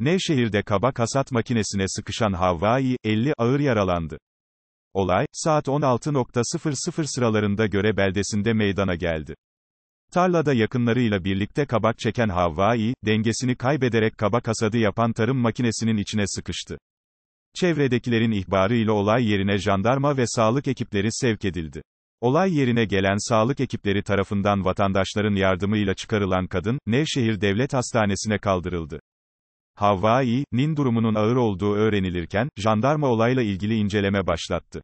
Nevşehir'de kaba kasat makinesine sıkışan Havvayı 50 ağır yaralandı. Olay, saat 16.00 sıralarında Göre beldesinde meydana geldi. Tarlada yakınlarıyla birlikte kabak çeken Havvayı dengesini kaybederek kabak hasadı yapan tarım makinesinin içine sıkıştı. Çevredekilerin ihbarıyla olay yerine jandarma ve sağlık ekipleri sevk edildi. Olay yerine gelen sağlık ekipleri tarafından vatandaşların yardımıyla çıkarılan kadın, Nevşehir Devlet Hastanesi'ne kaldırıldı. Havvai'nin durumunun ağır olduğu öğrenilirken, jandarma olayla ilgili inceleme başlattı.